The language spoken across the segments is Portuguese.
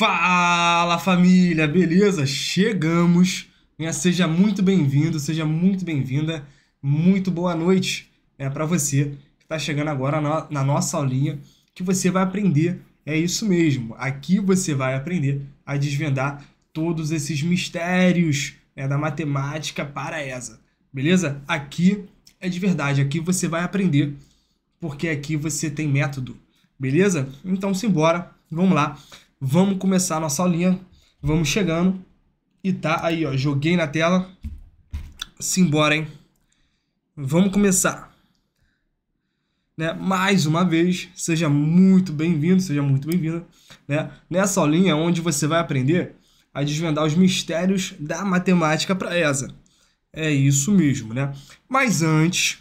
Fala família, beleza? Chegamos. Seja muito bem-vindo, seja muito bem-vinda. Muito boa noite é para você que está chegando agora na, nossa aulinha que você vai aprender. É isso mesmo. Aqui você vai aprender a desvendar todos esses mistérios né, da matemática para essa. Beleza? Aqui é de verdade. Aqui você vai aprender porque aqui você tem método. Beleza? Então simbora. Vamos lá. Vamos começar a nossa aulinha. Vamos chegando. E tá aí, ó. Joguei na tela. Simbora, hein? Vamos começar. Né? Mais uma vez, seja muito bem-vindo, seja muito bem-vinda. Né? Nessa aulinha onde você vai aprender a desvendar os mistérios da matemática para ESA. É isso mesmo, né? Mas antes,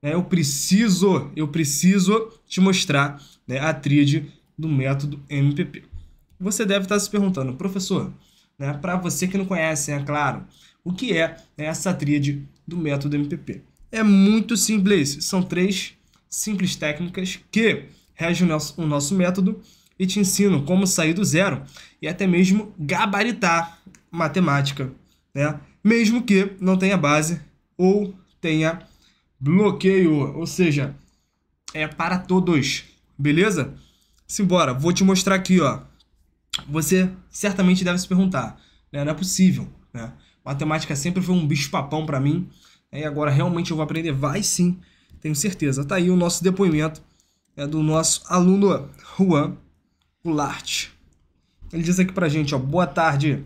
né, eu preciso, eu preciso te mostrar né, a tríade do método MPP. Você deve estar se perguntando, professor, né, para você que não conhece, é claro, o que é né, essa tríade do método MPP? É muito simples, são três simples técnicas que regem o nosso, o nosso método e te ensinam como sair do zero e até mesmo gabaritar matemática, né? mesmo que não tenha base ou tenha bloqueio, ou seja, é para todos, beleza? Simbora, vou te mostrar aqui, ó você certamente deve se perguntar, né? não é possível, né? Matemática sempre foi um bicho-papão para mim, né? e agora realmente eu vou aprender? Vai sim, tenho certeza. Tá aí o nosso depoimento é do nosso aluno Juan Goulart. Ele diz aqui pra gente, ó, boa tarde.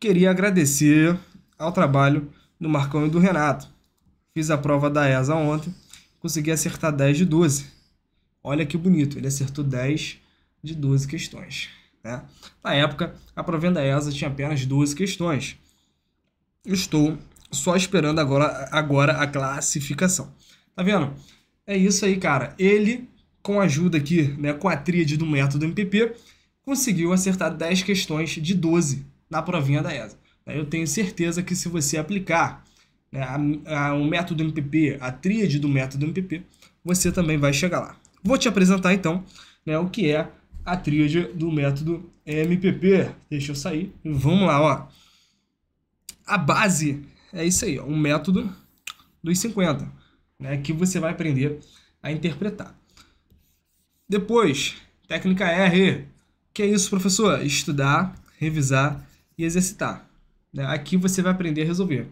Queria agradecer ao trabalho do Marcão e do Renato. Fiz a prova da ESA ontem, consegui acertar 10 de 12. Olha que bonito, ele acertou 10 de 12 questões. Né? Na época, a provenda ESA tinha apenas duas questões. Estou só esperando agora, agora a classificação. Tá vendo? É isso aí, cara. Ele, com a ajuda aqui, né, com a tríade do método MPP, conseguiu acertar 10 questões de 12 na provinha da ESA. Eu tenho certeza que se você aplicar né, a, a, o método MPP, a tríade do método MPP, você também vai chegar lá. Vou te apresentar então né, o que é a tríade do método MPP. Deixa eu sair. Vamos lá, ó. A base é isso aí, ó, um método dos 50, né, que você vai aprender a interpretar. Depois, técnica R. Que é isso, professor? Estudar, revisar e exercitar. Né? Aqui você vai aprender a resolver.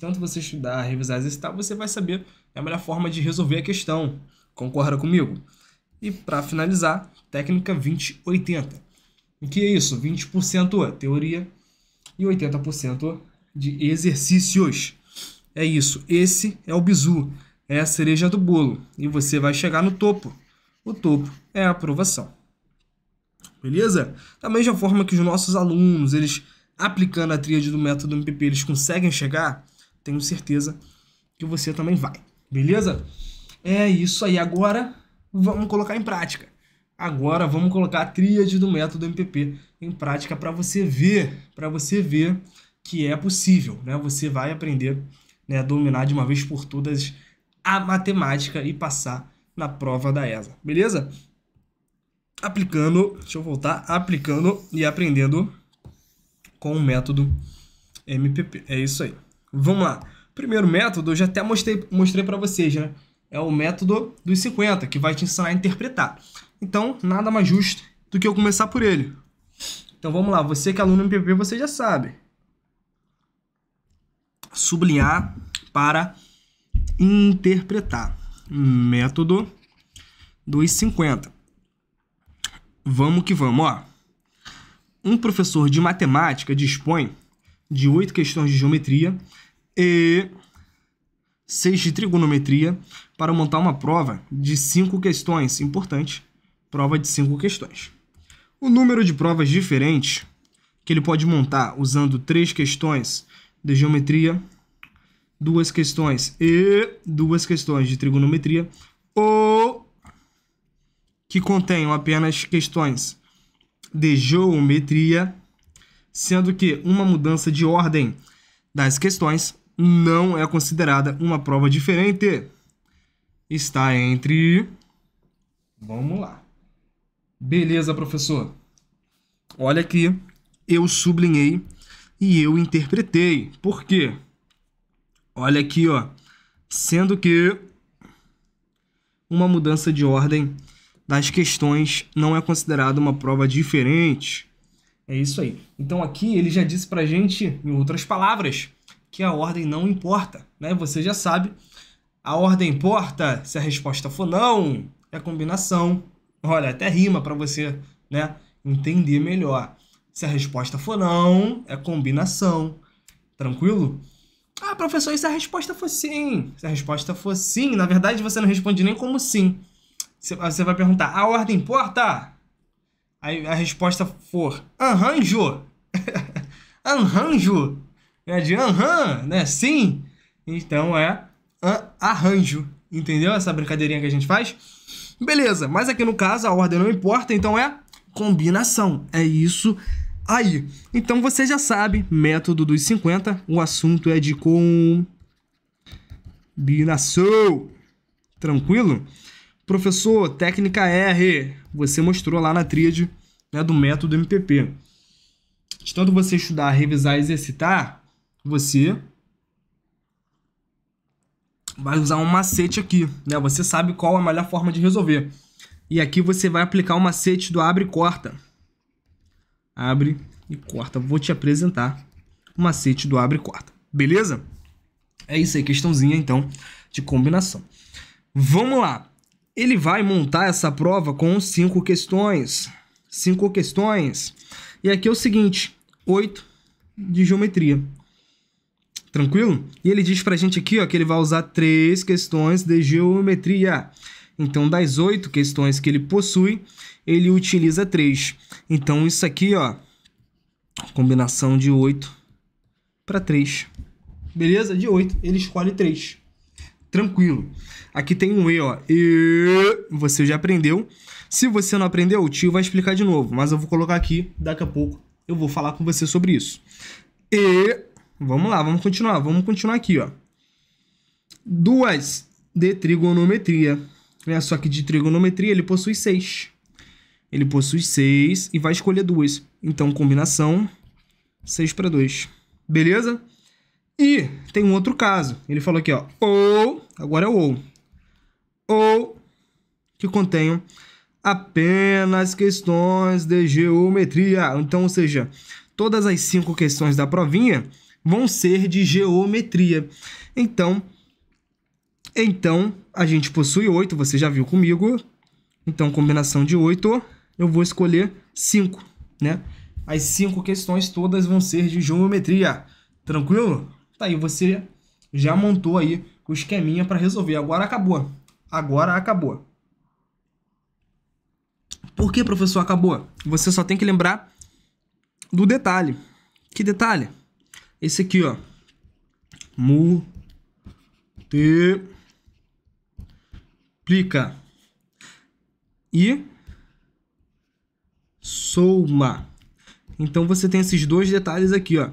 tanto você estudar, revisar e exercitar, você vai saber a melhor forma de resolver a questão. Concorda comigo? E para finalizar, técnica 20-80. O que é isso? 20% teoria e 80% de exercícios. É isso. Esse é o bizu. É a cereja do bolo. E você vai chegar no topo. O topo é a aprovação. Beleza? Da mesma forma que os nossos alunos, eles aplicando a tríade do método MPP, eles conseguem chegar, tenho certeza que você também vai. Beleza? É isso aí. Agora vamos colocar em prática. Agora vamos colocar a tríade do método MPP em prática para você ver, para você ver que é possível, né? Você vai aprender, né, dominar de uma vez por todas a matemática e passar na prova da ESA, beleza? Aplicando, deixa eu voltar, aplicando e aprendendo com o método MPP. É isso aí. Vamos lá. Primeiro método, eu já até mostrei, mostrei para vocês, né? É o método dos 50, que vai te ensinar a interpretar. Então, nada mais justo do que eu começar por ele. Então vamos lá, você que é aluno MPP, você já sabe. Sublinhar para interpretar. Método dos Vamos que vamos, ó. Um professor de matemática dispõe de oito questões de geometria e seis de trigonometria para montar uma prova de cinco questões importantes prova de cinco questões. O número de provas diferentes que ele pode montar usando três questões de geometria, duas questões e duas questões de trigonometria, ou que contenham apenas questões de geometria, sendo que uma mudança de ordem das questões não é considerada uma prova diferente. Está entre. Vamos lá. Beleza, professor. Olha aqui, eu sublinhei e eu interpretei. Por quê? Olha aqui, ó. Sendo que uma mudança de ordem das questões não é considerada uma prova diferente. É isso aí. Então aqui ele já disse pra gente, em outras palavras, que a ordem não importa, né? Você já sabe. A ordem importa se a resposta for não, é a combinação Olha, até rima para você, né, entender melhor. Se a resposta for não, é combinação. Tranquilo? Ah, professor, e se a resposta for sim? Se a resposta for sim, na verdade você não responde nem como sim. Você vai perguntar, a ordem importa? Aí a resposta for arranjo. arranjo. É De aham, né? Sim. Então é arranjo. Entendeu essa brincadeirinha que a gente faz? Beleza, mas aqui no caso a ordem não importa, então é combinação. É isso aí. Então você já sabe, método dos 50, o assunto é de combinação. Tranquilo? Professor, técnica R, você mostrou lá na tríade né, do método MPP. De tanto você estudar, revisar, exercitar, você vai usar um macete aqui, né? Você sabe qual é a melhor forma de resolver. E aqui você vai aplicar o macete do abre e corta. Abre e corta. Vou te apresentar o macete do abre e corta. Beleza? É isso aí, questãozinha então de combinação. Vamos lá. Ele vai montar essa prova com cinco questões. Cinco questões. E aqui é o seguinte: oito de geometria. Tranquilo? E ele diz pra gente aqui ó, que ele vai usar três questões de geometria. Então, das oito questões que ele possui, ele utiliza três. Então, isso aqui, ó, combinação de oito para três. Beleza? De oito, ele escolhe três. Tranquilo. Aqui tem um E, ó. E você já aprendeu. Se você não aprendeu, o tio vai explicar de novo, mas eu vou colocar aqui, daqui a pouco eu vou falar com você sobre isso. E Vamos lá, vamos continuar, vamos continuar aqui, ó. Duas de trigonometria. olha Só que de trigonometria ele possui seis. Ele possui seis e vai escolher duas. Então, combinação, seis para dois Beleza? E tem um outro caso. Ele falou aqui, ó. Ou, agora é o ou. Ou que contenham apenas questões de geometria. Então, ou seja, todas as cinco questões da provinha vão ser de geometria. Então, então a gente possui 8, você já viu comigo. Então, combinação de 8, eu vou escolher 5, né? As cinco questões todas vão ser de geometria. Tranquilo? Tá aí, você já montou aí o esqueminha para resolver. Agora acabou. Agora acabou. Por que, professor, acabou? Você só tem que lembrar do detalhe. Que detalhe? Esse aqui, ó. Multiplica. E soma. Então você tem esses dois detalhes aqui, ó.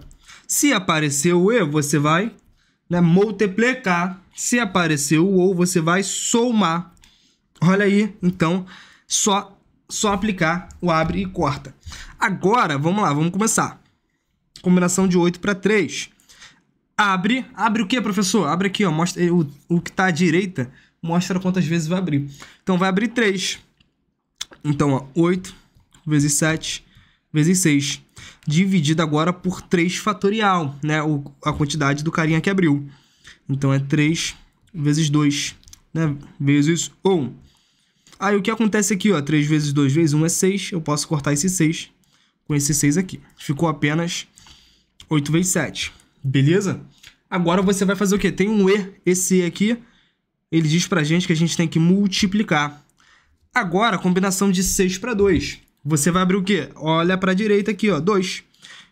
Se aparecer o E, você vai né, multiplicar. Se aparecer o OU, você vai somar. Olha aí, então, só, só aplicar o abre e corta. Agora, vamos lá, vamos começar combinação de 8 para 3. Abre. Abre o que, professor? Abre aqui, ó. Mostra o, o que está à direita. Mostra quantas vezes vai abrir. Então, vai abrir 3. Então, ó, 8 vezes 7 vezes 6. Dividido agora por 3 fatorial, né? O, a quantidade do carinha que abriu. Então, é 3 vezes 2, né? Vezes 1. Aí, o que acontece aqui, ó? 3 vezes 2 vezes 1 é 6. Eu posso cortar esse 6 com esse 6 aqui. Ficou apenas 8 vezes 7. Beleza? Agora você vai fazer o quê? Tem um E, esse E aqui, ele diz pra gente que a gente tem que multiplicar. Agora, combinação de 6 para 2. Você vai abrir o quê? Olha pra direita aqui, ó, 2.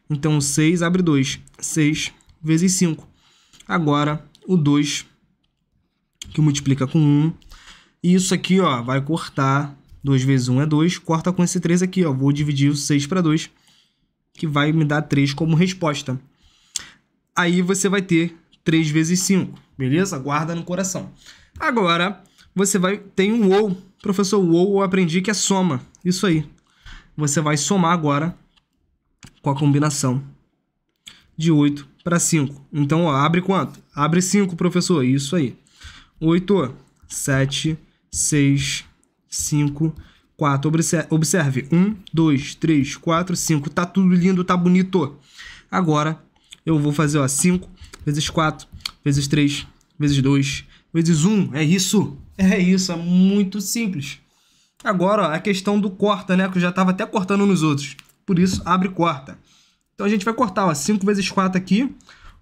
Então, 6 abre 2. 6 vezes 5. Agora, o 2, que multiplica com 1. E isso aqui, ó, vai cortar. 2 vezes 1 é 2. Corta com esse 3 aqui, ó. Vou dividir o 6 para 2 que vai me dar 3 como resposta. Aí você vai ter 3 vezes 5, beleza? Guarda no coração. Agora, você vai ter um ou. Professor, ou eu aprendi que é soma. Isso aí. Você vai somar agora com a combinação de 8 para 5. Então, ó, abre quanto? Abre 5, professor. Isso aí. 8, 7, 6, 5, 4. Observe, 1, 2, 3, 4, 5. Tá tudo lindo, tá bonito. Agora, eu vou fazer, 5 vezes 4, vezes 3, vezes 2, vezes 1. É isso, é isso, é muito simples. Agora, ó, a questão do corta, né, que eu já tava até cortando nos outros. Por isso, abre e corta. Então, a gente vai cortar, 5 vezes 4 aqui,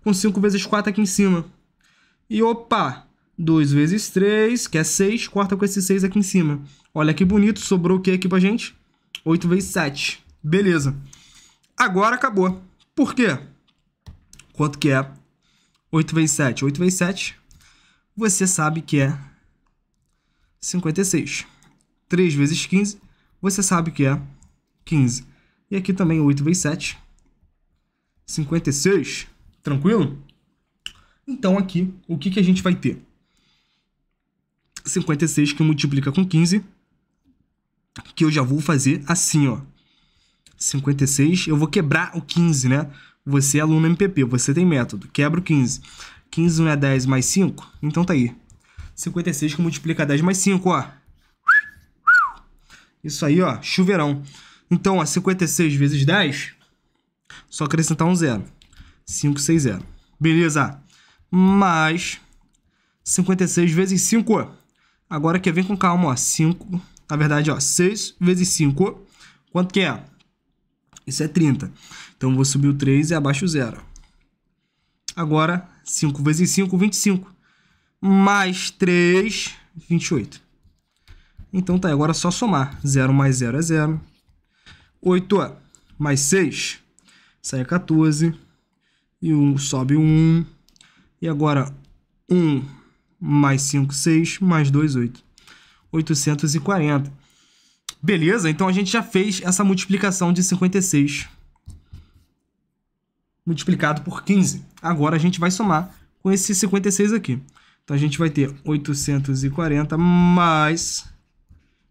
com 5 vezes 4 aqui em cima. E opa, 2 vezes 3, que é 6, corta com esse 6 aqui em cima. Olha que bonito, sobrou o que aqui pra gente? 8 vezes 7. Beleza. Agora acabou. Por quê? Quanto que é 8 vezes 7? 8 vezes 7, você sabe que é 56. 3 vezes 15, você sabe que é 15. E aqui também 8 vezes 7, 56. Tranquilo? Então aqui, o que, que a gente vai ter? 56 que multiplica com 15 que eu já vou fazer assim, ó. 56, eu vou quebrar o 15, né? Você é aluno MPP, você tem método, quebra o 15. 15 não é 10 mais 5? Então tá aí. 56 que multiplica 10 mais 5, ó. Isso aí, ó, chuveirão. Então, ó, 56 vezes 10, só acrescentar um zero. 5, 6, 0. Beleza? Mais 56 vezes 5. Agora que vem com calma, ó. 5, na verdade, ó, 6 vezes 5, quanto que é? Isso é 30. Então, vou subir o 3 e abaixo o 0. Agora, 5 vezes 5, 25. Mais 3, 28. Então, tá, aí. agora é só somar. 0 mais 0 é 0. 8 é mais 6, sai é 14. E 1 um, sobe 1. E agora, 1 mais 5, 6, mais 2, 8. 840. Beleza, então a gente já fez essa multiplicação de 56 multiplicado por 15. Agora a gente vai somar com esse 56 aqui. Então a gente vai ter 840 mais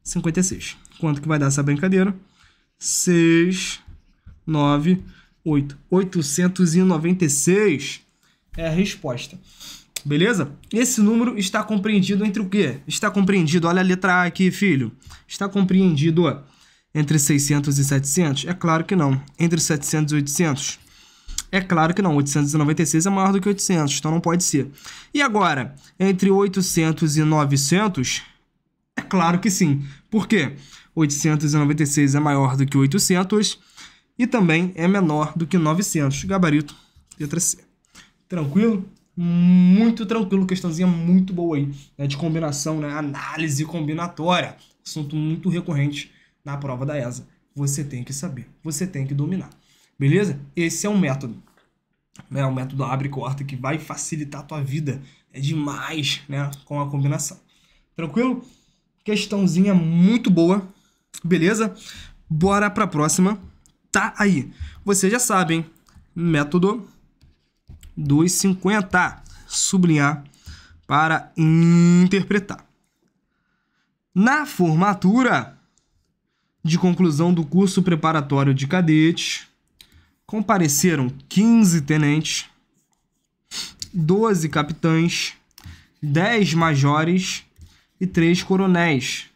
56. Quanto que vai dar essa brincadeira? 6, 9, 8. 896 é a resposta beleza? Esse número está compreendido entre o quê? Está compreendido, olha a letra A aqui, filho. Está compreendido entre 600 e 700? É claro que não. Entre 700 e 800? É claro que não, 896 é maior do que 800, então não pode ser. E agora, entre 800 e 900? É claro que sim. Por quê? 896 é maior do que 800 e também é menor do que 900. Gabarito, letra C. Tranquilo? muito tranquilo, questãozinha muito boa aí, né, de combinação, né, análise combinatória, assunto muito recorrente na prova da ESA. Você tem que saber, você tem que dominar, beleza? Esse é um método, né, um método abre e corta que vai facilitar a tua vida, é demais, né, com a combinação. Tranquilo? Questãozinha muito boa, beleza? Bora pra próxima, tá aí. Você já sabem, método 2,50. Sublinhar para interpretar. Na formatura de conclusão do curso preparatório de cadetes, compareceram 15 tenentes, 12 capitães, 10 majores e 3 coronéis.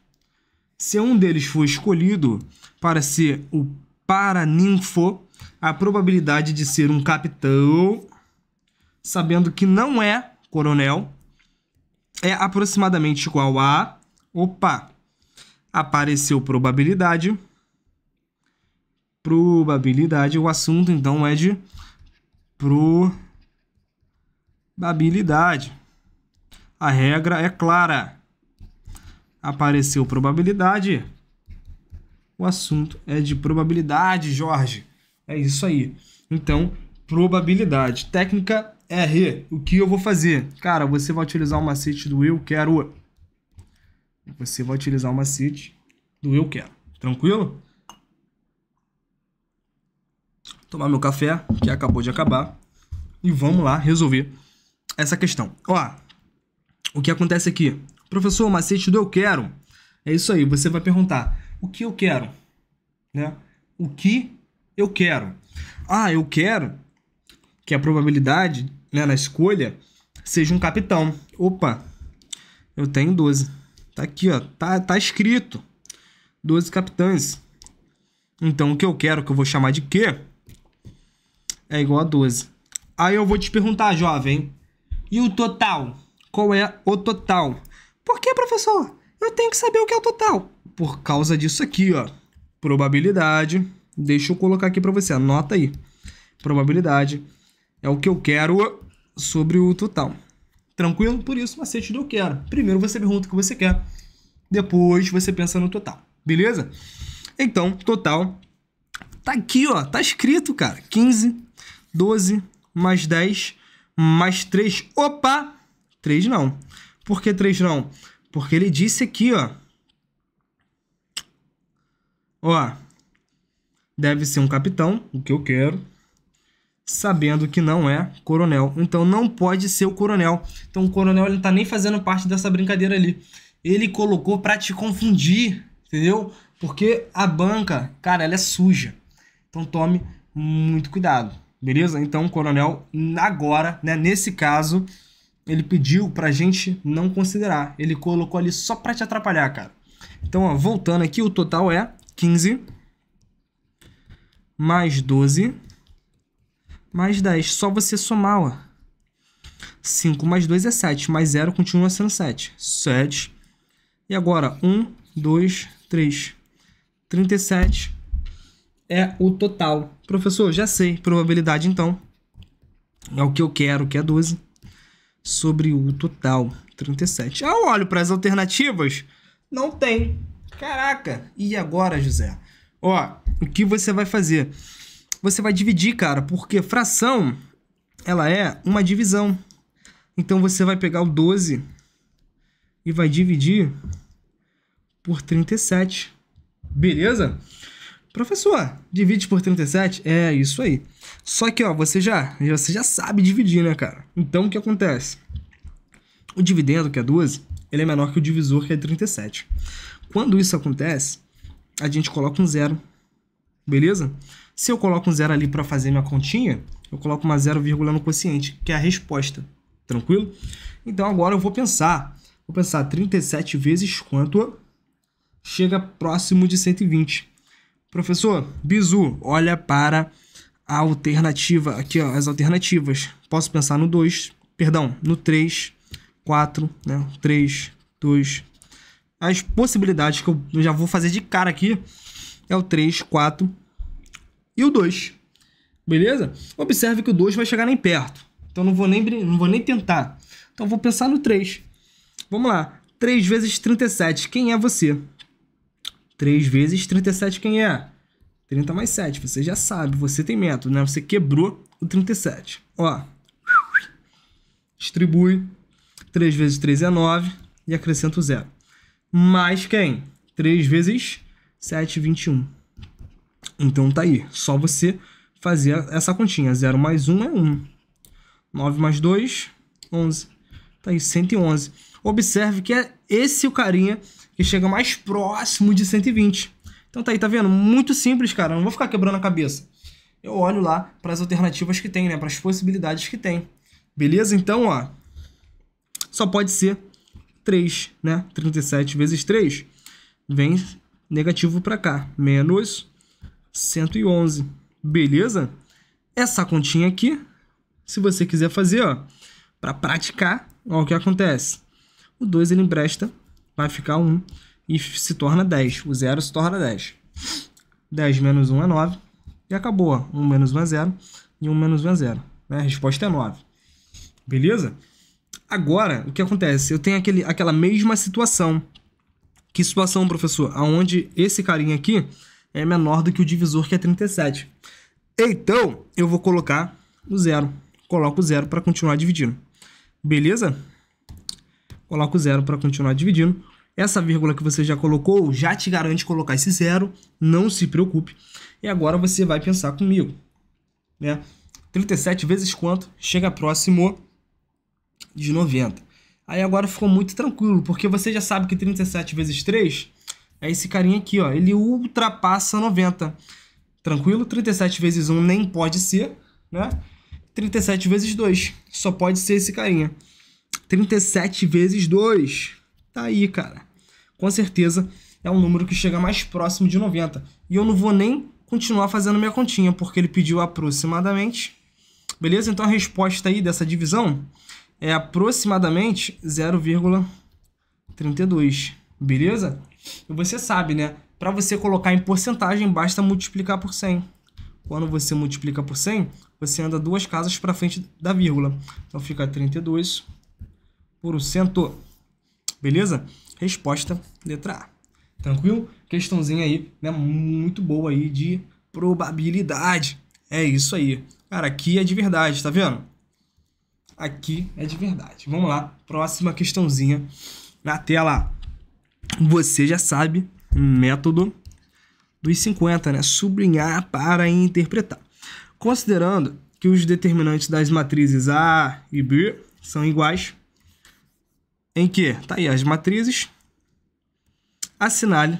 Se um deles for escolhido para ser o paraninfo, a probabilidade de ser um capitão sabendo que não é coronel, é aproximadamente igual a. Opa! Apareceu probabilidade. Probabilidade. O assunto então é de probabilidade. A regra é clara. Apareceu probabilidade. O assunto é de probabilidade, Jorge. É isso aí. Então, probabilidade. Técnica R, o que eu vou fazer? Cara, você vai utilizar o macete do eu quero. Você vai utilizar o macete do eu quero. Tranquilo? Tomar meu café, que acabou de acabar. E vamos lá resolver essa questão. Ó, o que acontece aqui? Professor, o macete do eu quero. É isso aí, você vai perguntar: o que eu quero? Né? O que eu quero? Ah, eu quero que é a probabilidade né, na escolha seja um capitão. Opa, eu tenho 12. Tá aqui, ó. Tá, tá escrito. 12 capitães. Então, o que eu quero, que eu vou chamar de quê? É igual a 12. Aí eu vou te perguntar, jovem. E o total? Qual é o total? Por que, professor? Eu tenho que saber o que é o total. Por causa disso aqui, ó. Probabilidade. Deixa eu colocar aqui para você. Anota aí. Probabilidade é o que eu quero sobre o total. Tranquilo? Por isso, macete do eu quero. Primeiro você pergunta o que você quer, depois você pensa no total. Beleza? Então, total tá aqui, ó, tá escrito, cara. 15, 12 mais 10 mais 3. Opa! 3 não. Por que 3 não? Porque ele disse aqui, ó. Ó, deve ser um capitão, o que eu quero sabendo que não é coronel. Então não pode ser o coronel. Então o coronel ele não tá nem fazendo parte dessa brincadeira ali. Ele colocou para te confundir, entendeu? Porque a banca, cara, ela é suja. Então tome muito cuidado, beleza? Então o coronel agora, né, nesse caso, ele pediu pra gente não considerar. Ele colocou ali só pra te atrapalhar, cara. Então, ó, voltando aqui, o total é 15 mais 12 mais 10. Só você somar, ó. 5 mais 2 é 7, mais 0 continua sendo 7. 7. E agora, 1, 2, 3. 37 é o total. Professor, já sei. Probabilidade, então, é o que eu quero, que é 12, sobre o total, 37. Eu olho para as alternativas, não tem. Caraca! E agora, José? Ó, o que você vai fazer? você vai dividir, cara, porque fração ela é uma divisão. Então você vai pegar o 12 e vai dividir por 37. Beleza? Professor, divide por 37? É isso aí. Só que, ó, você já, você já sabe dividir, né, cara? Então o que acontece? O dividendo, que é 12, ele é menor que o divisor, que é 37. Quando isso acontece, a gente coloca um zero. Beleza? Se eu coloco um zero ali para fazer minha continha, eu coloco uma 0, no quociente, que é a resposta. Tranquilo? Então agora eu vou pensar. Vou pensar 37 vezes quanto chega próximo de 120. Professor, bizu, olha para a alternativa, aqui ó, as alternativas. Posso pensar no 2, perdão, no 3, 4, né? 3, 2. As possibilidades que eu já vou fazer de cara aqui é o 3, 4, e o 2. Beleza? Observe que o 2 vai chegar nem perto. Então não vou nem, não vou nem tentar. Então vou pensar no 3. Vamos lá. 3 vezes 37, quem é você? 3 vezes 37, quem é? 30 mais 7, você já sabe, você tem método, né? Você quebrou o 37. Ó. Distribui. 3 vezes 3 é 9 e acrescenta o zero. Mais quem? 3 vezes 7, 21. Então tá aí, só você fazer essa continha. 0 mais 1 é 1. 9 mais 2, 11. Tá aí, 111. Observe que é esse o carinha que chega mais próximo de 120. Então tá aí, tá vendo? Muito simples, cara. Não vou ficar quebrando a cabeça. Eu olho lá para as alternativas que tem, né? Para as possibilidades que tem. Beleza? Então, ó. Só pode ser 3, né? 37 vezes 3 vem negativo para cá. Menos 111. Beleza? Essa continha aqui, se você quiser fazer, ó, para praticar, ó, o que acontece? O 2 ele empresta, vai ficar 1 e se torna 10. O 0 se torna 10. 10 menos 1 é 9. E acabou, ó. 1 menos 1 é 0 e 1 menos 1 é 0. Né? A resposta é 9. Beleza? Agora, o que acontece? Eu tenho aquele, aquela mesma situação. Que situação, professor? Aonde esse carinha aqui é menor do que o divisor, que é 37. Então, eu vou colocar o zero. Coloco o zero para continuar dividindo. Beleza? Coloco o zero para continuar dividindo. Essa vírgula que você já colocou já te garante colocar esse zero. Não se preocupe. E agora você vai pensar comigo. Né? 37 vezes quanto? Chega próximo de 90. Aí agora ficou muito tranquilo, porque você já sabe que 37 vezes 3 é esse carinha aqui, ó. Ele ultrapassa 90. Tranquilo? 37 vezes 1 nem pode ser, né? 37 vezes 2. Só pode ser esse carinha. 37 vezes 2. Tá aí, cara. Com certeza é um número que chega mais próximo de 90. E eu não vou nem continuar fazendo minha continha, porque ele pediu aproximadamente. Beleza? Então a resposta aí dessa divisão é aproximadamente 0,32. Beleza? E você sabe, né? Para você colocar em porcentagem, basta multiplicar por 100. Quando você multiplica por 100, você anda duas casas para frente da vírgula. Então fica 32 por cento. Beleza? Resposta letra A. Tranquilo? Questãozinha aí, né? Muito boa aí de probabilidade. É isso aí. Cara, aqui é de verdade, tá vendo? Aqui é de verdade. Vamos lá, próxima questãozinha na tela você já sabe o método dos 50, né? Sublinhar para interpretar. Considerando que os determinantes das matrizes A e B são iguais, em que tá aí as matrizes, assinale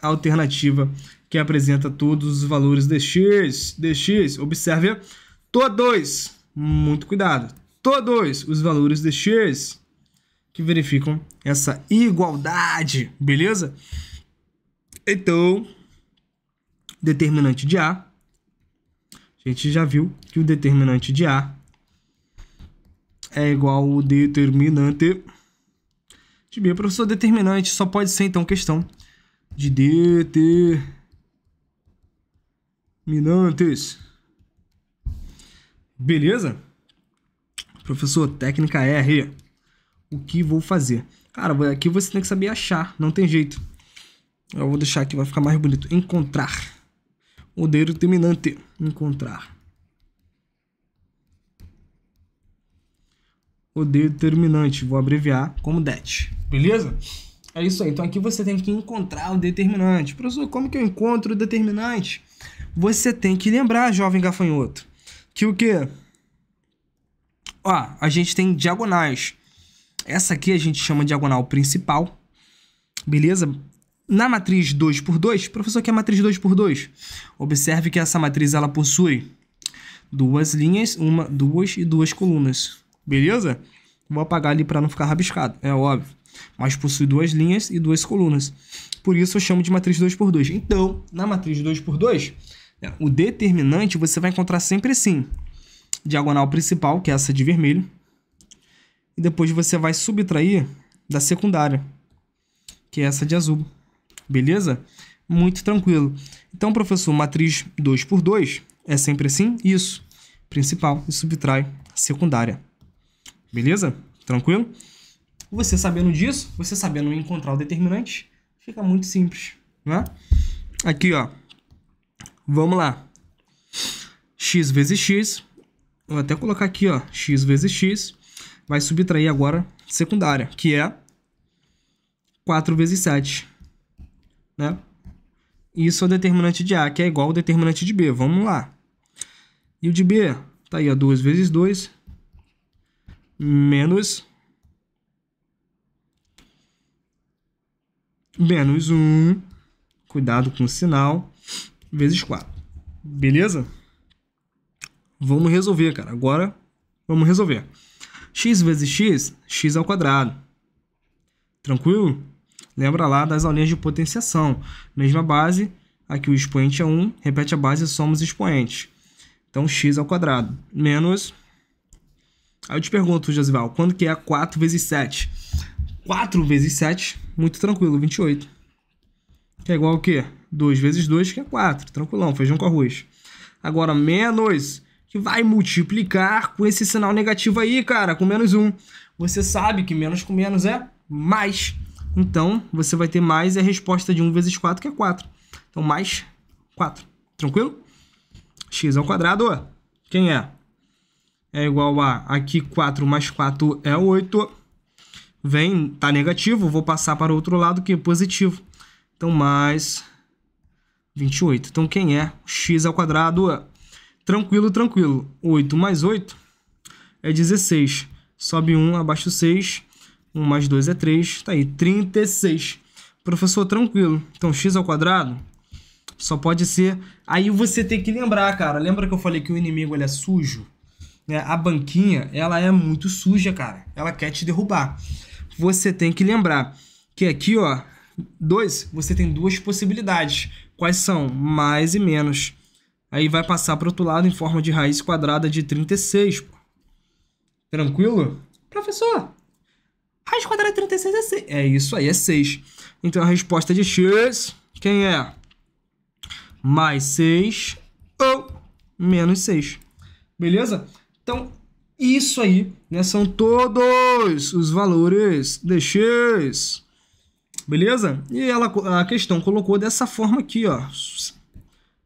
a alternativa que apresenta todos os valores dx, dx, observe todos, muito cuidado, todos os valores dx que verificam essa igualdade, beleza? Então, determinante de A. A gente já viu que o determinante de A é igual ao determinante de B. Professor, determinante só pode ser, então, questão de determinantes. Beleza? Professor, técnica R o que vou fazer. Cara, aqui você tem que saber achar, não tem jeito. Eu vou deixar aqui, vai ficar mais bonito. Encontrar. O determinante, terminante. Encontrar. O determinante. Vou abreviar como DET. Beleza? É isso aí. Então aqui você tem que encontrar o determinante. Professor, como que eu encontro o determinante? Você tem que lembrar, jovem gafanhoto, que o quê? Ó, a gente tem diagonais. Essa aqui a gente chama de diagonal principal, beleza? Na matriz 2 por 2, professor, que é a matriz 2 por 2? Observe que essa matriz ela possui duas linhas, uma, duas e duas colunas, beleza? Vou apagar ali para não ficar rabiscado, é óbvio. Mas possui duas linhas e duas colunas. Por isso eu chamo de matriz 2 por 2. Então, na matriz 2 por 2, né, o determinante você vai encontrar sempre assim. Diagonal principal, que é essa de vermelho, e depois você vai subtrair da secundária, que é essa de azul. Beleza? Muito tranquilo. Então, professor, matriz 2 por 2 é sempre assim? Isso. Principal e subtrai secundária. Beleza? Tranquilo? Você sabendo disso, você sabendo encontrar o determinante, fica muito simples, né? Aqui, ó. Vamos lá. x vezes x. Vou até colocar aqui, ó. x vezes x vai subtrair agora secundária, que é 4 vezes 7, né? Isso é o determinante de A, que é igual ao determinante de B. Vamos lá. E o de B, Está aí, ó, 2 vezes 2, menos... Menos 1, cuidado com o sinal, vezes 4. Beleza? Vamos resolver, cara. Agora, vamos resolver x vezes x, x ao quadrado. Tranquilo? Lembra lá das aulinhas de potenciação. Mesma base, aqui o expoente é 1, repete a base e soma os expoentes. Então, x ao quadrado menos... Aí eu te pergunto, Josival, quando que é 4 vezes 7? 4 vezes 7, muito tranquilo, 28. Que é igual ao quê? 2 vezes 2, que é 4. Tranquilão, feijão com arroz. Agora, menos que vai multiplicar com esse sinal negativo aí, cara, com menos 1. Você sabe que menos com menos é mais. Então, você vai ter mais e a resposta de 1 vezes 4, que é 4. Então, mais 4. Tranquilo? x ao quadrado, quem é? É igual a aqui 4 mais 4 é 8. Vem, tá negativo, vou passar para o outro lado que é positivo. Então, mais 28. Então, quem é? x ao quadrado, ó. Tranquilo, tranquilo. 8 mais 8 é 16. Sobe 1, abaixo 6. 1 mais 2 é 3. Tá aí, 36. Professor, tranquilo. Então, x ao quadrado só pode ser... Aí você tem que lembrar, cara. Lembra que eu falei que o inimigo ele é sujo? Né? A banquinha, ela é muito suja, cara. Ela quer te derrubar. Você tem que lembrar que aqui, ó, 2, você tem duas possibilidades. Quais são? Mais e menos. Aí vai passar para o outro lado em forma de raiz quadrada de 36. Pô. Tranquilo? Professor, raiz quadrada de 36 é 6. É isso aí, é 6. Então a resposta é de x, quem é? Mais 6 ou menos 6. Beleza? Então, isso aí, né? São todos os valores de x. Beleza? E ela, a questão colocou dessa forma aqui, ó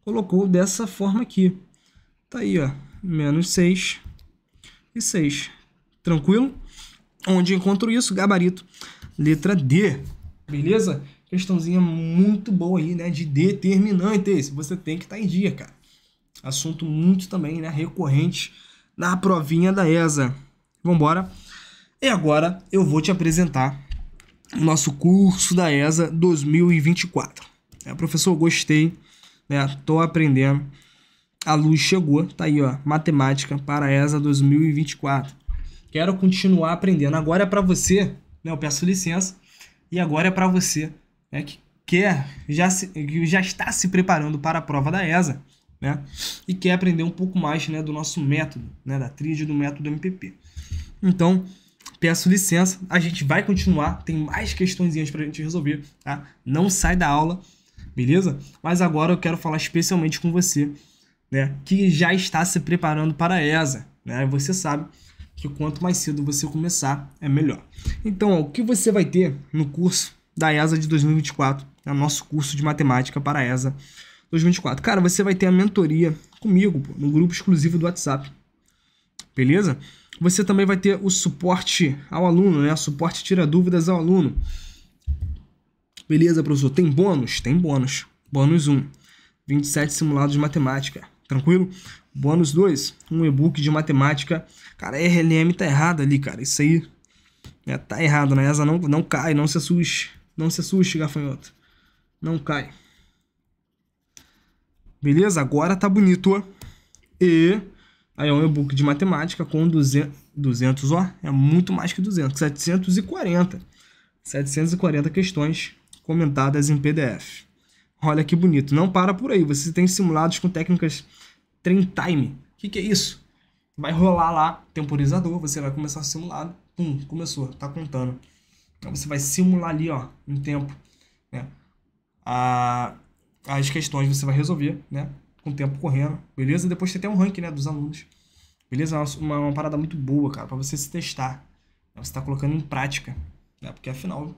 colocou dessa forma aqui. Tá aí, ó, menos 6 e 6. Tranquilo? Onde encontro isso? Gabarito, letra D. Beleza? Questãozinha muito boa aí, né, de determinantes. Você tem que estar tá em dia, cara. Assunto muito também, né, recorrente na provinha da ESA. Vambora. E agora eu vou te apresentar o nosso curso da ESA 2024. É, professor, gostei né? Tô aprendendo. A luz chegou, tá aí, ó, matemática para ESA 2024. Quero continuar aprendendo. Agora é para você, né? Eu peço licença. E agora é para você, né, que quer já se, que já está se preparando para a prova da ESA, né? E quer aprender um pouco mais, né, do nosso método, né, da tríade do método MPP. Então, peço licença, a gente vai continuar, tem mais questõezinhas para a gente resolver, tá? Não sai da aula beleza? Mas agora eu quero falar especialmente com você, né, que já está se preparando para a ESA, né? Você sabe que quanto mais cedo você começar, é melhor. Então, ó, o que você vai ter no curso da ESA de 2024, é o nosso curso de matemática para a ESA 2024. Cara, você vai ter a mentoria comigo, pô, no grupo exclusivo do WhatsApp. Beleza? Você também vai ter o suporte ao aluno, né? Suporte tira dúvidas ao aluno. Beleza, professor. Tem bônus? Tem bônus. Bônus 1. 27 simulados de matemática. Tranquilo? Bônus 2. Um e-book de matemática. Cara, a RLM tá errado ali, cara. Isso aí é, tá errado. Na né? essa não, não cai. Não se assuste. Não se assuste, gafanhoto. Não cai. Beleza? Agora tá bonito, ó. E aí é um e-book de matemática com 200, 200, ó. É muito mais que 200. 740. 740 questões comentadas em PDF. Olha que bonito. Não para por aí. Você tem simulados com técnicas train time. O que, que é isso? Vai rolar lá temporizador, você vai começar o simulado. Pum, começou, tá contando. Então você vai simular ali, ó, em tempo, né? A, as questões você vai resolver, né? Com o tempo correndo, beleza? Depois tem até um ranking, né, dos alunos. Beleza? É uma, uma parada muito boa, cara, para você se testar. Você tá colocando em prática, né? Porque afinal,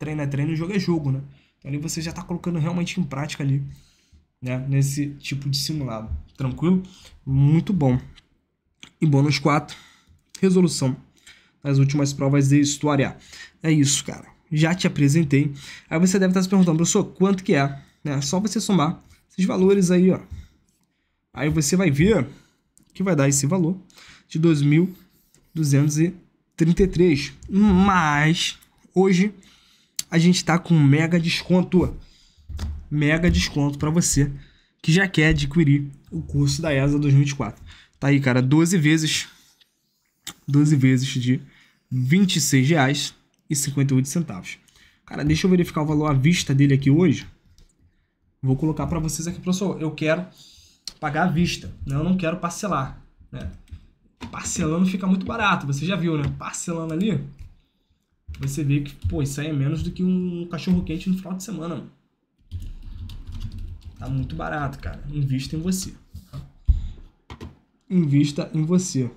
treino é treino, jogo é jogo, né? Então, ali você já está colocando realmente em prática ali, né? Nesse tipo de simulado. Tranquilo? Muito bom. E bônus 4, resolução nas últimas provas de história. É isso, cara. Já te apresentei. Aí você deve estar tá se perguntando, professor, quanto que é? Né? Só você somar esses valores aí, ó. Aí você vai ver que vai dar esse valor de 2.233. Mas hoje a gente tá com um mega desconto. Mega desconto para você que já quer adquirir o curso da ESA 2024. Tá aí, cara, 12 vezes 12 vezes de R$ 26,58. Cara, deixa eu verificar o valor à vista dele aqui hoje. Vou colocar para vocês aqui, professor, eu quero pagar à vista, né? Eu não quero parcelar, né? Parcelando fica muito barato, você já viu, né? Parcelando ali, você vê que, pô, isso aí é menos do que um cachorro quente no final de semana, mano. Tá muito barato, cara. Invista em você. Tá? Invista em você.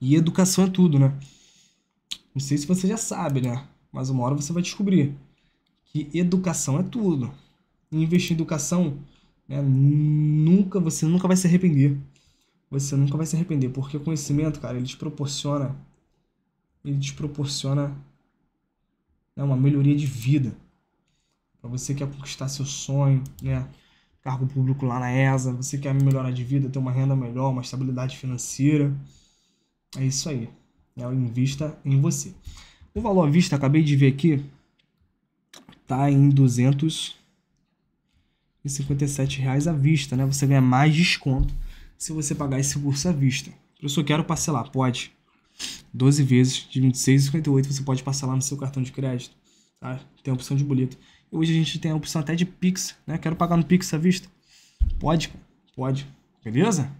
E educação é tudo, né? Não sei se você já sabe, né? Mas uma hora você vai descobrir que educação é tudo. Investir em educação, né? nunca você nunca vai se arrepender. Você nunca vai se arrepender, porque o conhecimento, cara, ele te proporciona ele te proporciona né, uma melhoria de vida. Para você que quer conquistar seu sonho, né? Cargo público lá na ESA, você quer melhorar de vida, ter uma renda melhor, uma estabilidade financeira. É isso aí. É o Invista em você. O valor à vista, acabei de ver aqui, tá em 257 reais à vista, né? Você ganha mais desconto se você pagar esse curso à vista. Eu só quero parcelar, pode? 12 vezes de 26,58 você pode passar lá no seu cartão de crédito. Tá? Tem a opção de boleto. hoje a gente tem a opção até de Pix, né? Quero pagar no Pix à vista. Pode, pode. Beleza?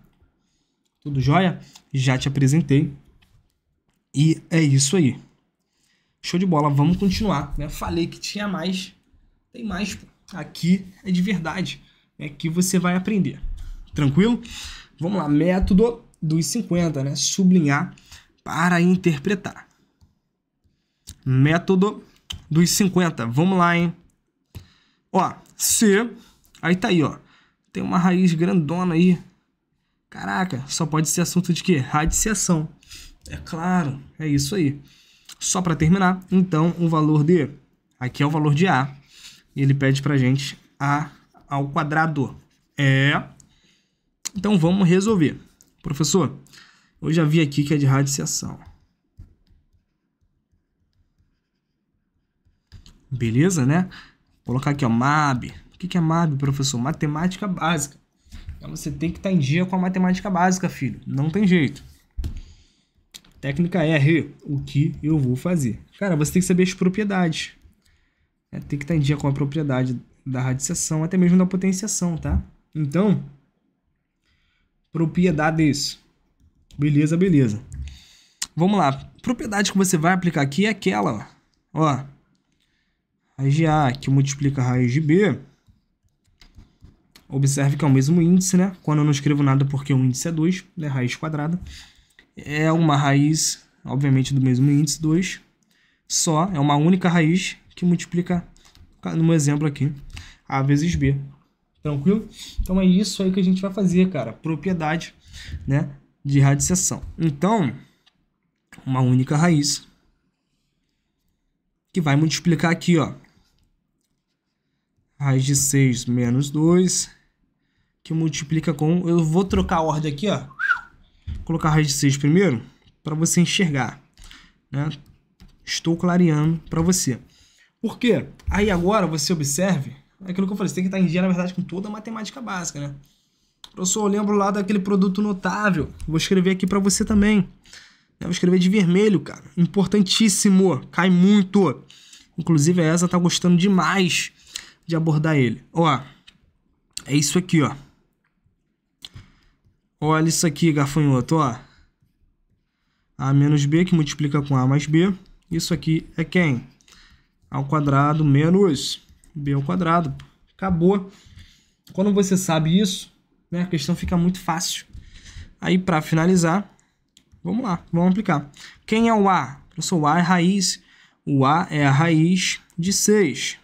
Tudo jóia? Já te apresentei. E é isso aí. Show de bola, vamos continuar. Né? Falei que tinha mais, tem mais. Aqui é de verdade. É que você vai aprender. Tranquilo? Vamos lá, método dos 50, né? Sublinhar para interpretar. Método dos 50. Vamos lá, hein? Ó, C. Aí tá aí, ó. Tem uma raiz grandona aí. Caraca, só pode ser assunto de quê? Radiciação. É claro, é isso aí. Só para terminar, então, o valor de... Aqui é o valor de A. Ele pede pra gente A ao quadrado. É... Então, vamos resolver. Professor, eu já vi aqui que é de radiciação. Beleza, né? Vou colocar aqui, ó, MAB. O que é MAB, professor? Matemática básica. Então você tem que estar em dia com a matemática básica, filho. Não tem jeito. Técnica R, o que eu vou fazer? Cara, você tem que saber as propriedades. É, tem que estar em dia com a propriedade da radiciação, até mesmo da potenciação, tá? Então, propriedades. Beleza, beleza. Vamos lá. Propriedade que você vai aplicar aqui é aquela, ó. ó. Raiz de A, que multiplica a raiz de B. Observe que é o mesmo índice, né? Quando eu não escrevo nada porque o índice é 2, né? Raiz quadrada. É uma raiz, obviamente, do mesmo índice, 2. Só, é uma única raiz que multiplica, no exemplo aqui, A vezes B. Tranquilo? Então é isso aí que a gente vai fazer, cara. Propriedade, né? de radiciação. Então, uma única raiz que vai multiplicar aqui, ó. Raiz de 6 menos 2, que multiplica com... Eu vou trocar a ordem aqui, ó. colocar a raiz de 6 primeiro, para você enxergar, né? Estou clareando para você. Por quê? Aí agora você observe aquilo que eu falei, você tem que estar em dia, na verdade, com toda a matemática básica, né? Professor, eu lembro lá daquele produto notável. Vou escrever aqui para você também. vou escrever de vermelho, cara. Importantíssimo. Cai muito. Inclusive, a ESA tá gostando demais de abordar ele. Ó, é isso aqui, ó. Olha isso aqui, gafanhoto, ó. A menos B, que multiplica com A mais B. Isso aqui é quem? A ao quadrado menos B ao quadrado. Acabou. Quando você sabe isso, né? A questão fica muito fácil. Aí, para finalizar, vamos lá, vamos aplicar. Quem é o A? Professor, o A é raiz. O A é a raiz de 6.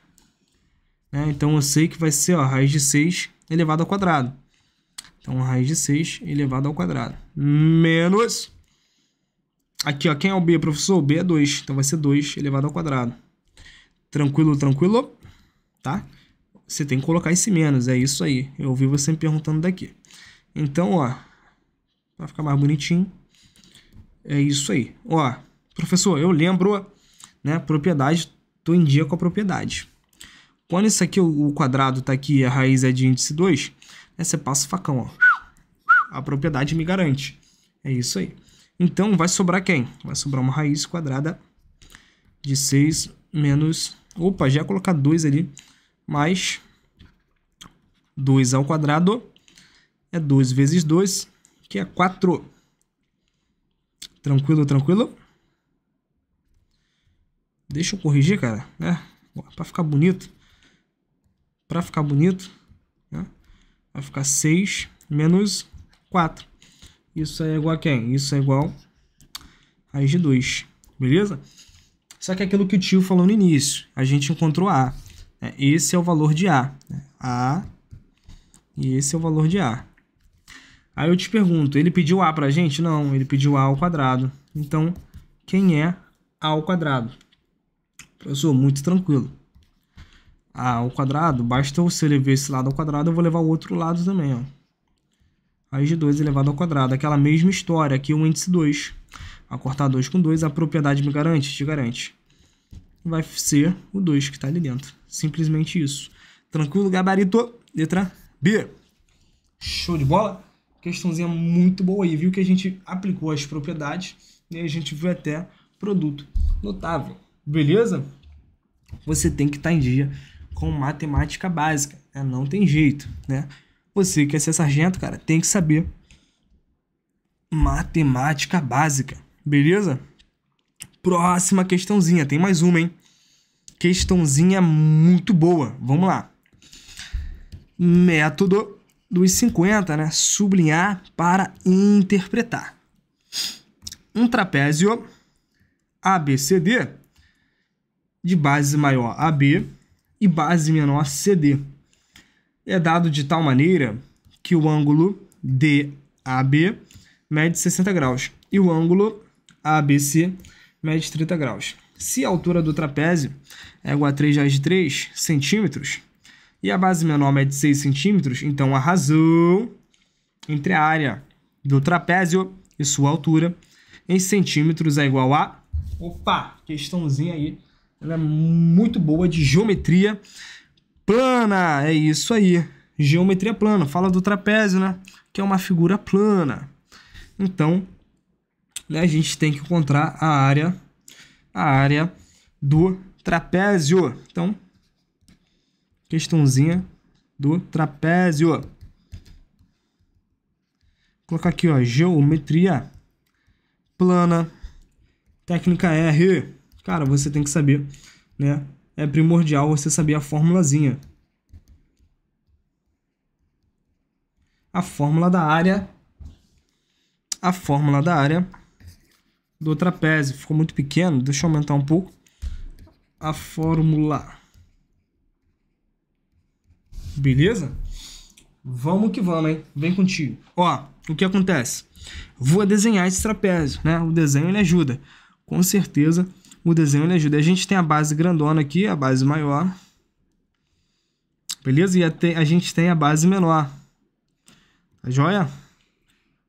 Né? Então, eu sei que vai ser ó, raiz de 6 elevado ao quadrado. Então, raiz de 6 elevado ao quadrado. Menos... Aqui, ó, quem é o B, professor? O B é 2. Então, vai ser 2 elevado ao quadrado. Tranquilo, tranquilo? Tá? você tem que colocar esse menos, é isso aí. Eu ouvi você me perguntando daqui. Então, ó, para ficar mais bonitinho, é isso aí. Ó, professor, eu lembro, né, propriedade, tô em dia com a propriedade. Quando isso aqui, o quadrado tá aqui a raiz é de índice 2, né, você passa o facão, ó. A propriedade me garante. É isso aí. Então, vai sobrar quem? Vai sobrar uma raiz quadrada de 6 menos... Opa, já ia colocar 2 ali mais 2 ao quadrado é 2 vezes 2, que é 4. Tranquilo, tranquilo? Deixa eu corrigir, cara, né? Para ficar bonito. Para ficar bonito, né? Vai ficar 6 menos 4. Isso é igual a quem? Isso é igual a raiz de 2 beleza? Só que é aquilo que o tio falou no início, a gente encontrou A. É, esse é o valor de A. Né? A e esse é o valor de A. Aí eu te pergunto, ele pediu A para a gente? Não, ele pediu A ao quadrado. Então, quem é A ao quadrado? Professor, muito tranquilo. A ao quadrado, basta eu levar esse lado ao quadrado, eu vou levar o outro lado também. Ó. Raiz de 2 elevado é ao quadrado. Aquela mesma história, aqui o índice 2. Ao cortar 2 com 2, a propriedade me garante? Te garante. Vai ser o 2 que está ali dentro. Simplesmente isso. Tranquilo, gabarito? Letra B. Show de bola? Questãozinha muito boa aí, viu? Que a gente aplicou as propriedades e a gente viu até produto notável. Beleza? Você tem que estar tá em dia com matemática básica. Né? Não tem jeito, né? Você quer é ser sargento, cara, tem que saber matemática básica. Beleza? Próxima questãozinha. Tem mais uma, hein? questãozinha muito boa. Vamos lá. Método dos 50, né? Sublinhar para interpretar. Um trapézio ABCD de base maior AB e base menor CD é dado de tal maneira que o ângulo DAB mede 60 graus e o ângulo ABC mede 30 graus. Se a altura do trapézio é igual a 3 raiz de 3 centímetros e a base menor é de 6 centímetros, então a razão entre a área do trapézio e sua altura em centímetros é igual a... Opa, questãozinha aí. Ela é muito boa de geometria plana. É isso aí. Geometria plana. Fala do trapézio, né? Que é uma figura plana. Então, né, a gente tem que encontrar a área a área do trapézio. Então, questãozinha do trapézio. Vou colocar aqui, ó, geometria plana, técnica R. Cara, você tem que saber, né? É primordial você saber a formulazinha. A fórmula da área a fórmula da área do trapézio ficou muito pequeno, deixa eu aumentar um pouco a fórmula. Beleza? Vamos que vamos, hein? Vem contigo. Ó, o que acontece? Vou desenhar esse trapézio, né? O desenho ele ajuda. Com certeza o desenho ele ajuda. A gente tem a base grandona aqui, a base maior. Beleza? E a, a gente tem a base menor. Tá joia?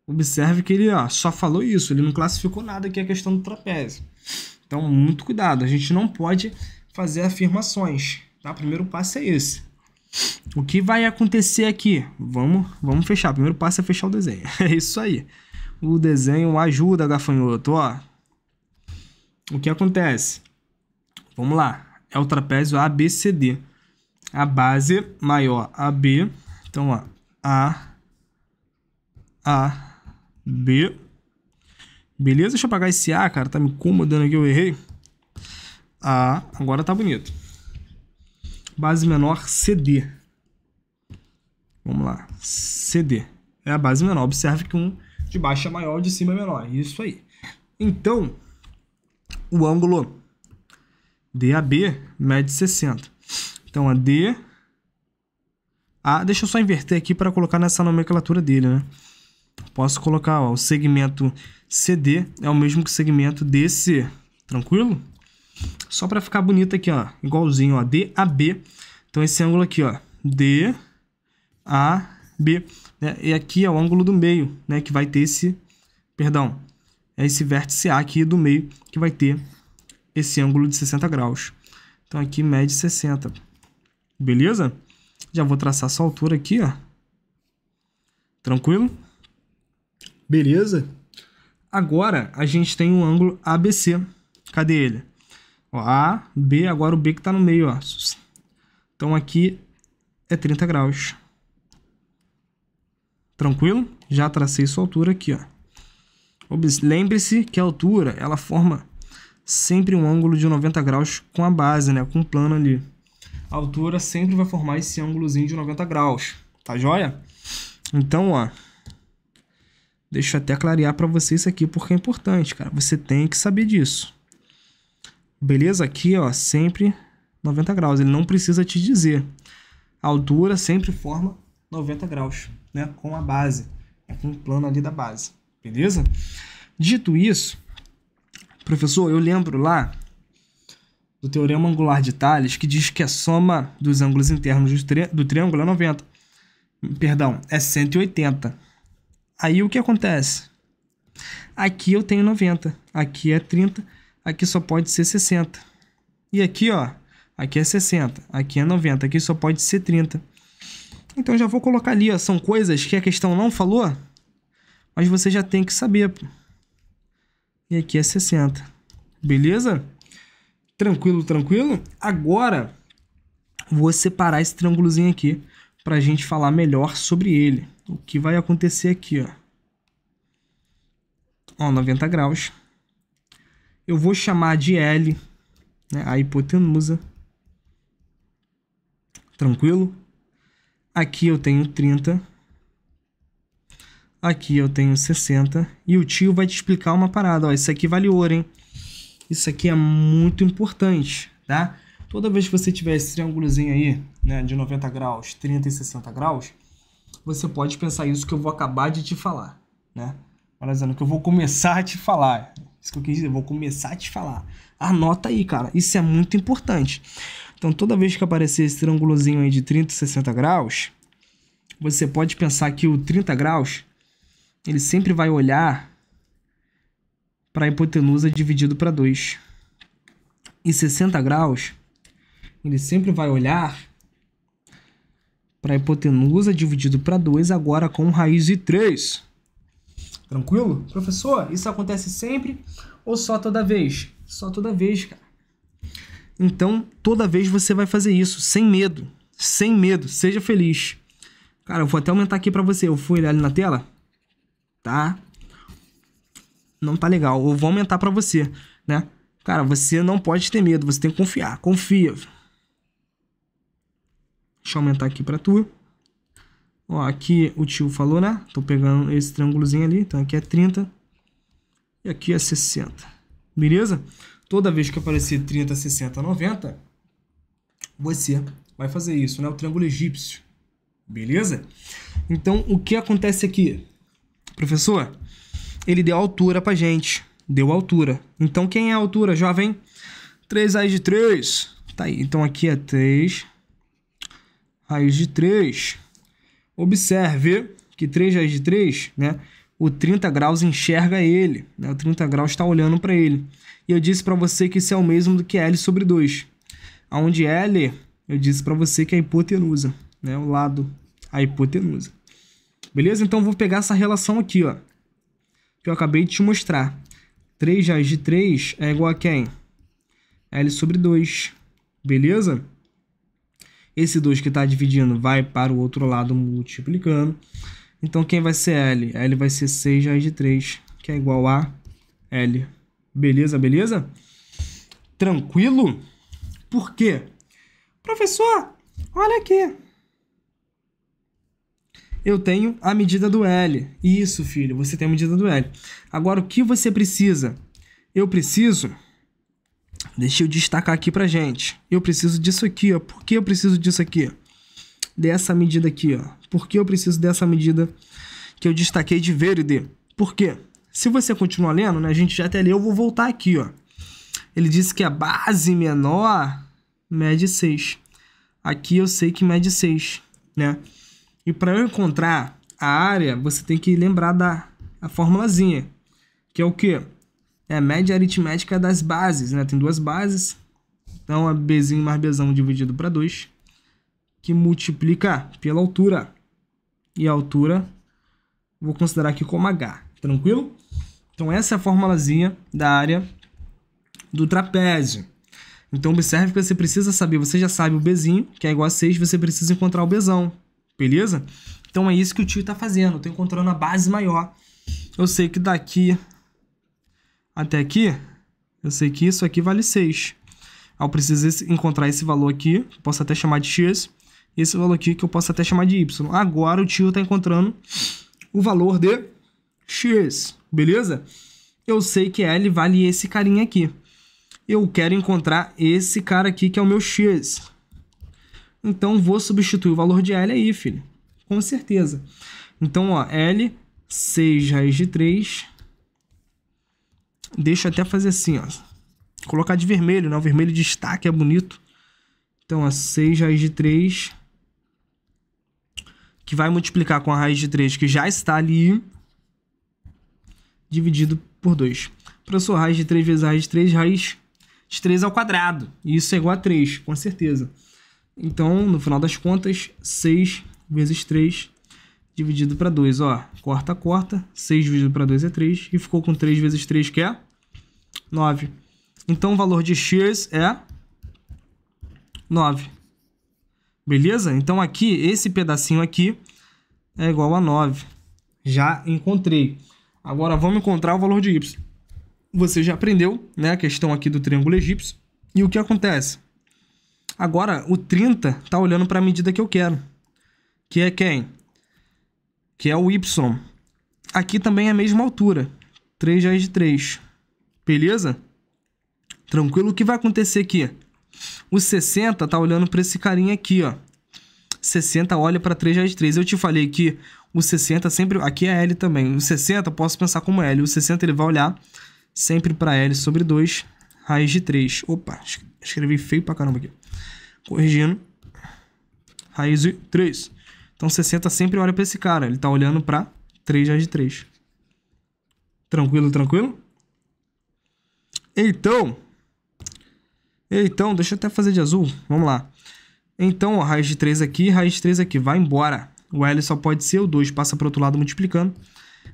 Observe que ele ó, só falou isso, ele não classificou nada que é a questão do trapézio. Então, muito cuidado, a gente não pode fazer afirmações, tá? O primeiro passo é esse. O que vai acontecer aqui? Vamos, vamos fechar. O primeiro passo é fechar o desenho. É isso aí. O desenho ajuda, gafanhoto, ó. O que acontece? Vamos lá. É o trapézio ABCD. A base maior AB. Então, ó, A A B. Beleza? Deixa eu apagar esse A, cara. Tá me incomodando aqui, eu errei. A. Agora tá bonito. Base menor CD. Vamos lá. CD. É a base menor. Observe que um de baixo é maior, de cima é menor. Isso aí. Então, o ângulo DAB mede 60. Então, a D... A, deixa eu só inverter aqui para colocar nessa nomenclatura dele, né? Posso colocar ó, o segmento CD é o mesmo que o segmento DC, tranquilo? Só para ficar bonito aqui, ó, igualzinho, ó, DAB. Então esse ângulo aqui, ó, DAB, né? E aqui é o ângulo do meio, né, que vai ter esse, perdão, é esse vértice A aqui do meio que vai ter esse ângulo de 60 graus. Então aqui mede 60. Beleza? Já vou traçar essa altura aqui, ó. Tranquilo? Beleza? Agora a gente tem um ângulo ABC. Cadê ele? Ó, a, B, agora o B que está no meio. Ó. Então aqui é 30 graus. Tranquilo? Já tracei sua altura aqui. ó. Lembre-se que a altura ela forma sempre um ângulo de 90 graus com a base, né? com o plano ali. A altura sempre vai formar esse ângulozinho de 90 graus. Tá joia? Então, ó, Deixa eu até clarear para você isso aqui porque é importante, cara. Você tem que saber disso. Beleza? Aqui, ó, sempre 90 graus. Ele não precisa te dizer. A altura sempre forma 90 graus, né? Com a base, é com o plano ali da base. Beleza? Dito isso, professor, eu lembro lá do teorema angular de Tales que diz que a soma dos ângulos internos do, tri do triângulo é 90. Perdão, é 180. Aí o que acontece? Aqui eu tenho 90, aqui é 30, aqui só pode ser 60. E aqui, ó, aqui é 60, aqui é 90, aqui só pode ser 30. Então já vou colocar ali, ó, são coisas que a questão não falou, mas você já tem que saber. E aqui é 60. Beleza? Tranquilo, tranquilo? Agora vou separar esse triângulozinho aqui para a gente falar melhor sobre ele. O que vai acontecer aqui, ó. Ó, 90 graus. Eu vou chamar de L, né, a hipotenusa. Tranquilo? Aqui eu tenho 30. Aqui eu tenho 60. E o tio vai te explicar uma parada. Ó, isso aqui vale ouro, hein? Isso aqui é muito importante, tá? Toda vez que você tiver esse triângulozinho aí, né, de 90 graus, 30 e 60 graus, você pode pensar isso que eu vou acabar de te falar, né? Analisando que eu vou começar a te falar. Isso que eu quis dizer, eu vou começar a te falar. Anota aí, cara. Isso é muito importante. Então, toda vez que aparecer esse triângulozinho aí de 30 e 60 graus, você pode pensar que o 30 graus, ele sempre vai olhar para a hipotenusa dividido para 2. E 60 graus ele sempre vai olhar para a hipotenusa dividido para 2, agora com raiz de 3. Tranquilo? Professor, isso acontece sempre ou só toda vez? Só toda vez, cara. Então, toda vez você vai fazer isso, sem medo. Sem medo, seja feliz. Cara, eu vou até aumentar aqui para você. Eu fui olhar ali na tela. Tá? Não tá legal. Eu vou aumentar para você, né? Cara, você não pode ter medo, você tem que confiar. Confia. Deixa eu aumentar aqui pra tu. Ó, aqui o tio falou, né? Tô pegando esse triângulozinho ali, então aqui é 30 e aqui é 60. Beleza? Toda vez que aparecer 30, 60, 90, você vai fazer isso, né? O triângulo egípcio. Beleza? Então, o que acontece aqui? Professor, ele deu altura pra gente. Deu altura. Então, quem é a altura, jovem? 3 raiz de 3. Tá aí. Então, aqui é 3 raiz de 3. Observe que 3 raiz de 3, né? O 30 graus enxerga ele, né? O 30 graus está olhando para ele. E eu disse para você que isso é o mesmo do que L sobre 2. Onde L, eu disse para você que é a hipotenusa, né? O lado, a hipotenusa. Beleza? Então, vou pegar essa relação aqui, ó. Que eu acabei de te mostrar. 3 raiz de 3 é igual a quem? L sobre 2. Beleza? Esse 2 que está dividindo vai para o outro lado multiplicando. Então quem vai ser L? L vai ser 6 raiz de 3, que é igual a L. Beleza, beleza? Tranquilo? Por quê? Professor, olha aqui. Eu tenho a medida do L. Isso, filho, você tem a medida do L. Agora, o que você precisa? Eu preciso Deixa eu destacar aqui pra gente. Eu preciso disso aqui, ó. Por que eu preciso disso aqui? Dessa medida aqui, ó. Por que eu preciso dessa medida que eu destaquei de verde? Por quê? Se você continuar lendo, né? A gente já até leu, eu vou voltar aqui, ó. Ele disse que a base menor mede 6. Aqui eu sei que mede 6, né? E para eu encontrar a área, você tem que lembrar da a formulazinha, que é o quê? é a média aritmética é das bases, né? Tem duas bases, então é b mais b dividido para 2, que multiplica pela altura. E a altura vou considerar aqui como H, tranquilo? Então essa é a formulazinha da área do trapézio. Então observe que você precisa saber, você já sabe o b, que é igual a 6, você precisa encontrar o b, beleza? Então é isso que o tio está fazendo, estou encontrando a base maior. Eu sei que daqui até aqui, eu sei que isso aqui vale 6. Eu preciso encontrar esse valor aqui, posso até chamar de x, e esse valor aqui que eu posso até chamar de y. Agora o tio está encontrando o valor de x, beleza? Eu sei que L vale esse carinha aqui. Eu quero encontrar esse cara aqui, que é o meu x. Então, vou substituir o valor de L aí, filho. Com certeza. Então, ó, L, 6 raiz de 3 Deixa até fazer assim, ó. Colocar de vermelho, né? O vermelho de destaque é bonito. Então, ó, 6 raiz de 3. Que vai multiplicar com a raiz de 3, que já está ali. Dividido por 2. Professor, raiz de 3 vezes raiz de 3, raiz de 3 ao quadrado. E isso é igual a 3, com certeza. Então, no final das contas, 6 vezes 3 dividido para 2, ó, corta, corta, 6 dividido para 2 é 3, e ficou com 3 vezes 3, que é 9. Então, o valor de shears é 9. Beleza? Então, aqui, esse pedacinho aqui é igual a 9. Já encontrei. Agora, vamos encontrar o valor de y. Você já aprendeu né, a questão aqui do triângulo egípcio. E o que acontece? Agora, o 30 está olhando para a medida que eu quero, que é quem? que é o Y. Aqui também é a mesma altura, 3 raiz de 3. Beleza? Tranquilo? O que vai acontecer aqui? O 60 está olhando para esse carinha aqui, ó. 60 olha para 3 raiz de 3. Eu te falei que o 60 sempre... Aqui é L também. O 60 eu posso pensar como L. O 60 ele vai olhar sempre para L sobre 2 raiz de 3. Opa, escrevi feio para caramba aqui. Corrigindo. Raiz de 3. Então 60 sempre olha para esse cara. Ele tá olhando para 3 já de 3. Tranquilo, tranquilo? Então. Então, deixa eu até fazer de azul. Vamos lá. Então, ó, raiz de 3 aqui, raiz de 3 aqui. Vai embora. O L só pode ser o 2, passa para outro lado multiplicando.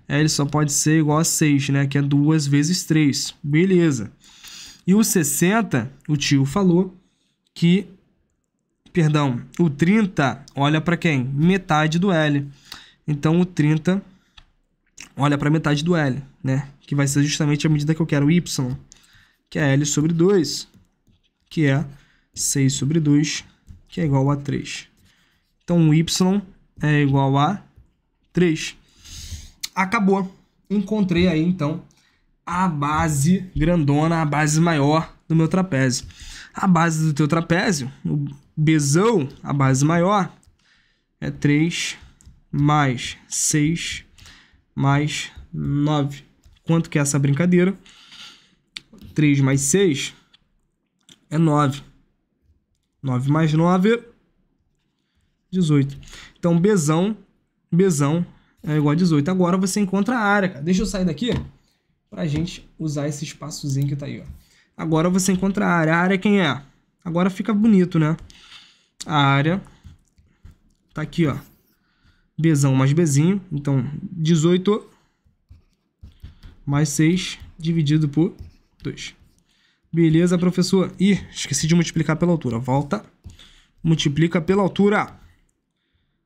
L só pode ser igual a 6, né? Que é 2 vezes 3. Beleza. E o 60, o tio falou que perdão, o 30 olha para quem? Metade do L. Então o 30 olha para metade do L, né? Que vai ser justamente a medida que eu quero, Y, que é L sobre 2, que é 6 sobre 2, que é igual a 3. Então o Y é igual a 3. Acabou. Encontrei aí, então, a base grandona, a base maior do meu trapézio. A base do teu trapézio, o besão, a base maior, é 3 mais 6 mais 9. Quanto que é essa brincadeira? 3 mais 6 é 9. 9 mais 9 é 18. Então, besão, besão é igual a 18. Agora você encontra a área. Cara. Deixa eu sair daqui pra gente usar esse espaçozinho que tá aí, ó. Agora você encontra a área. A área é quem é? Agora fica bonito, né? A área tá aqui, ó. Bzão mais Bzinho. Então, 18 mais 6 dividido por 2. Beleza, professor? Ih, esqueci de multiplicar pela altura. Volta. Multiplica pela altura.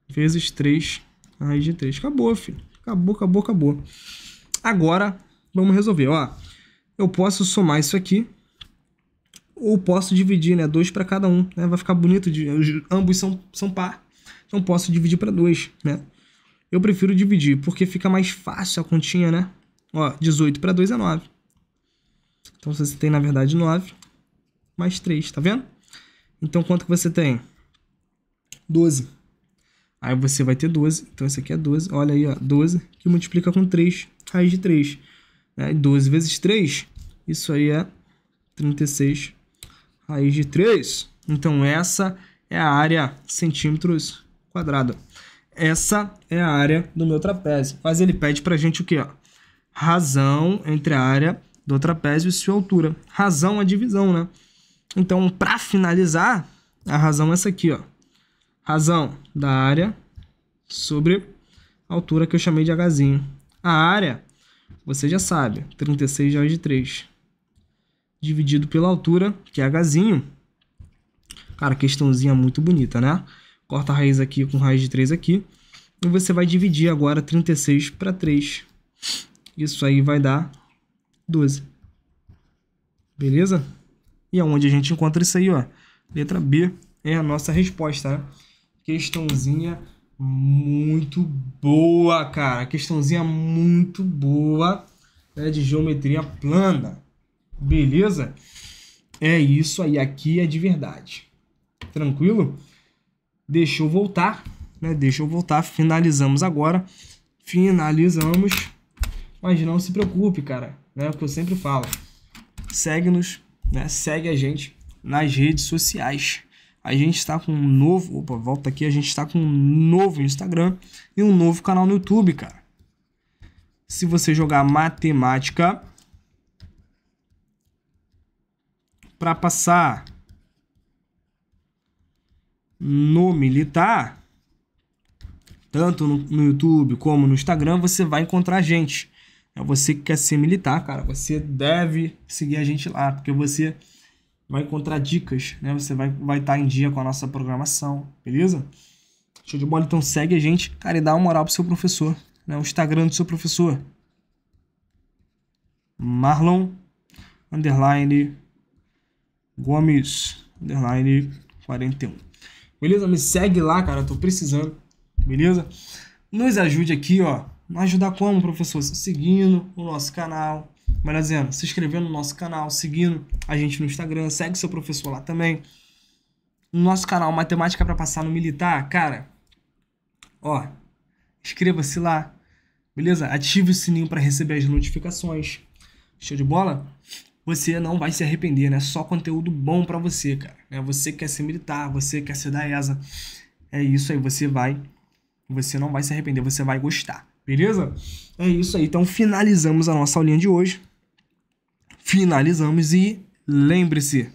Vezes 3. Raiz de 3. Acabou, filho. Acabou, acabou, acabou. Agora, vamos resolver, ó. Eu posso somar isso aqui ou posso dividir, né? Dois para cada um, né? Vai ficar bonito, de, ambos são, são par. Então posso dividir para dois, né? Eu prefiro dividir, porque fica mais fácil a continha, né? Ó, 18 para 2 é 9. Então você tem, na verdade, 9 mais 3, tá vendo? Então quanto que você tem? 12. Aí você vai ter 12, então isso aqui é 12. Olha aí, ó, 12, que multiplica com 3, raiz de 3. Né? 12 vezes 3, isso aí é 36 raiz de 3. Então essa é a área centímetros quadrado. Essa é a área do meu trapézio. Mas ele pede para a gente o quê? Razão entre a área do trapézio e sua altura. Razão é divisão, né? Então, para finalizar, a razão é essa aqui, ó. Razão da área sobre a altura que eu chamei de hzinho. A área, você já sabe, 36 reais de 3 dividido pela altura, que é hzinho. Cara, questãozinha muito bonita, né? Corta a raiz aqui com raiz de 3 aqui. E você vai dividir agora 36 para 3. Isso aí vai dar 12. Beleza? E aonde é a gente encontra isso aí, ó. Letra B é a nossa resposta, né? Questãozinha muito boa, cara. Questãozinha muito boa né, de geometria plana. Beleza? É isso aí, aqui é de verdade. Tranquilo? Deixa eu voltar, né? Deixa eu voltar, finalizamos agora. Finalizamos. Mas não se preocupe, cara, É o que eu sempre falo. Segue-nos, né? Segue a gente nas redes sociais. A gente está com um novo, opa, volta aqui, a gente está com um novo Instagram e um novo canal no YouTube, cara. Se você jogar matemática para passar no militar, tanto no, no, YouTube como no Instagram, você vai encontrar a gente. É você que quer ser militar, cara, você deve seguir a gente lá, porque você vai encontrar dicas, né? Você vai vai estar tá em dia com a nossa programação, beleza? Show de bola, então segue a gente, cara, e dá uma moral pro seu professor, né? O Instagram do seu professor. Marlon underline Gomes, underline 41. Beleza? Me segue lá, cara, tô precisando, beleza? Nos ajude aqui, ó. Nos ajudar como, professor? Seguindo o nosso canal, melhor dizendo, se inscrevendo no nosso canal, seguindo a gente no Instagram, segue seu professor lá também. No nosso canal Matemática para Passar no Militar, cara, ó, inscreva-se lá, beleza? Ative o sininho para receber as notificações. Show de bola? você não vai se arrepender, né? Só conteúdo bom para você, cara. É Você quer ser militar, você quer ser da ESA. É isso aí, você vai. Você não vai se arrepender, você vai gostar. Beleza? É isso aí. Então finalizamos a nossa aulinha de hoje. Finalizamos e lembre-se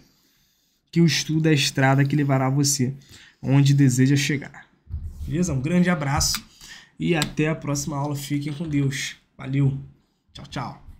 que o estudo é a estrada que levará você onde deseja chegar. Beleza? Um grande abraço e até a próxima aula. Fiquem com Deus. Valeu. Tchau, tchau.